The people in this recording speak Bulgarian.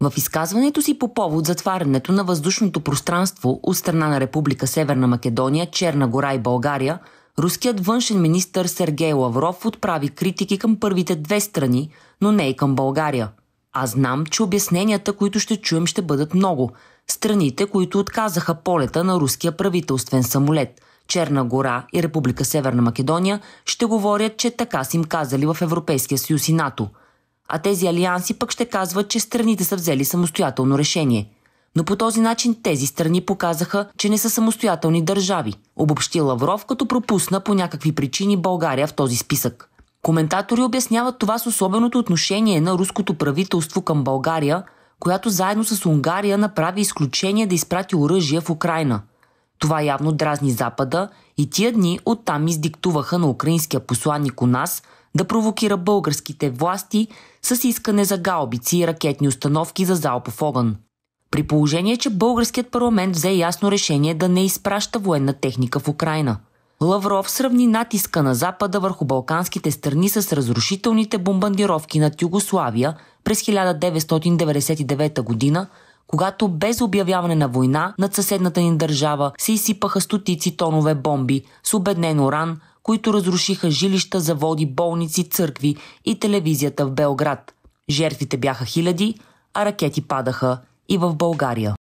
В изказването си по повод затварянето на въздушното пространство от страна на Република Северна Македония, Черна гора и България, руският външен министр Сергей Лавров отправи критики към първите две страни, но не и към България. А знам, че обясненията, които ще чуем, ще бъдат много. Страните, които отказаха полета на руския правителствен самолет, Черна гора и Република Северна Македония, ще говорят, че така са им казали в Европейския съюз и НАТО – а тези алианси пък ще казват, че страните са взели самостоятелно решение. Но по този начин тези страни показаха, че не са самостоятелни държави, обобщи Лавров, като пропусна по някакви причини България в този списък. Коментатори обясняват това с особеното отношение на руското правителство към България, която заедно с Унгария направи изключение да изпрати оръжия в Украина. Това явно дразни Запада и тия дни оттам издиктуваха на украинския посланник у нас – да провокира българските власти с искане за гаубици и ракетни установки за залпов огън. При положение, че българският парламент взе ясно решение да не изпраща военна техника в Украина. Лавров сравни натиска на Запада върху балканските страни с разрушителните бомбандировки над Югославия през 1999 година, когато без обявяване на война над съседната ни държава се изсипаха стотици тонове бомби с обеднен уран, които разрушиха жилища, заводи, болници, църкви и телевизията в Белград. Жертвите бяха хиляди, а ракети падаха и в България.